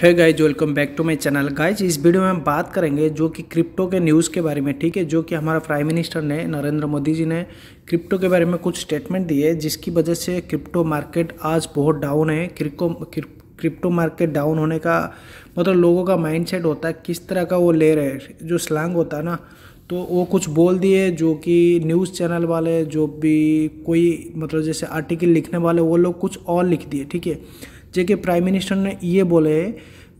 है guys welcome back to my channel guys इस video में हम बात करेंगे जो कि क्रिप्टो के न्यूज़ के बारे में ठीक है जो कि हमारा प्राइम मिनिस्टर ने नरेंद्र मोदी जी ने क्रिप्टो के बारे में कुछ स्टेटमेंट दिए जिसकी वजह से क्रिप्टो मार्केट आज बहुत डाउन है क्रिप्टो क्रिप्टो मार्केट डाउन होने का मतलब लोगों का माइंड होता है किस तरह का वो ले रहे हैं जो स्लैंग होता है ना तो वो कुछ बोल दिए जो कि न्यूज़ चैनल वाले जो भी कोई मतलब जैसे आर्टिकल लिखने वाले वो लोग कुछ और लिख दिए ठीक है जे प्राइम मिनिस्टर ने ये बोले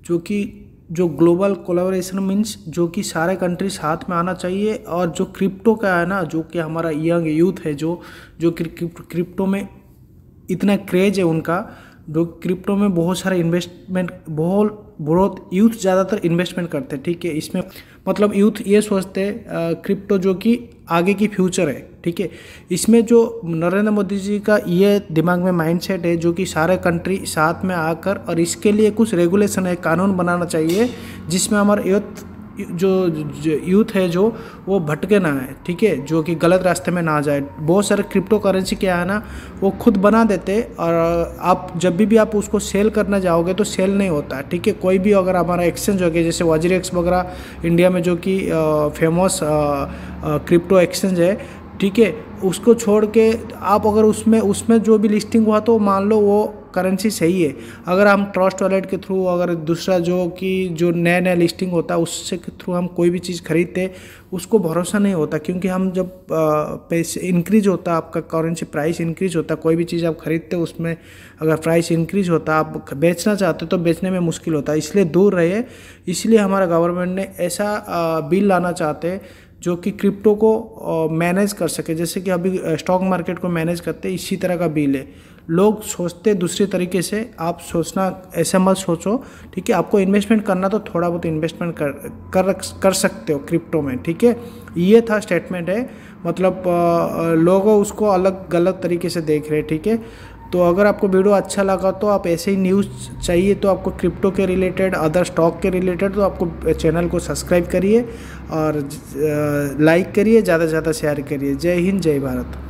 जो कि जो ग्लोबल कोलाबोरेशन मीन्स जो कि सारे कंट्री साथ में आना चाहिए और जो क्रिप्टो का है ना जो कि हमारा यंग यूथ है जो जो क्रिप्टो में इतना क्रेज है उनका जो क्रिप्टो में बहुत सारे इन्वेस्टमेंट बहुत बहुत यूथ ज़्यादातर इन्वेस्टमेंट करते हैं ठीक है इसमें मतलब यूथ ये सोचते हैं क्रिप्टो जो कि आगे की फ्यूचर है ठीक है इसमें जो नरेंद्र मोदी जी का ये दिमाग में माइंडसेट है जो कि सारे कंट्री साथ में आकर और इसके लिए कुछ रेगुलेशन है कानून बनाना चाहिए जिसमें हमारे यूथ जो, यूथ है जो वो भटके ना आए ठीक है जो कि गलत रास्ते में ना जाए बहुत सारे क्रिप्टो करेंसी क्या है ना वो खुद बना देते और आप जब भी भी आप उसको सेल करना जाओगे तो सेल नहीं होता ठीक है कोई भी अगर हमारा एक्सचेंज हो गया जैसे वजीर वगैरह इंडिया में जो कि फेमस क्रिप्टो एक्सचेंज है ठीक है उसको छोड़ के आप अगर उसमें उसमें जो भी लिस्टिंग हुआ तो मान लो वो करेंसी सही है अगर हम ट्रस्ट वॉलेट के थ्रू अगर दूसरा जो कि जो नया नया लिस्टिंग होता है उससे के थ्रू हम कोई भी चीज़ खरीदते उसको भरोसा नहीं होता क्योंकि हम जब पैसे इंक्रीज होता आपका करेंसी प्राइस इंक्रीज होता कोई भी चीज़ आप खरीदते उसमें अगर प्राइस इंक्रीज होता आप बेचना चाहते तो बेचने में मुश्किल होता इसलिए दूर रहे इसलिए हमारा गवर्नमेंट ने ऐसा बिल लाना चाहते जो कि क्रिप्टो को मैनेज कर सके जैसे कि अभी स्टॉक मार्केट को मैनेज करते इसी तरह का बिल है लोग सोचते दूसरे तरीके से आप सोचना ऐसा मत सोचो ठीक है आपको इन्वेस्टमेंट करना तो थोड़ा बहुत इन्वेस्टमेंट कर कर कर सकते हो क्रिप्टो में ठीक है ये था स्टेटमेंट है मतलब लोग उसको अलग गलत तरीके से देख रहे हैं ठीक है तो अगर आपको वीडियो अच्छा लगा तो आप ऐसे ही न्यूज़ चाहिए तो आपको क्रिप्टो के रिलेटेड अदर स्टॉक के रिलेटेड तो आपको चैनल को सब्सक्राइब करिए और लाइक करिए ज़्यादा से ज़्यादा शेयर करिए जय हिंद जय भारत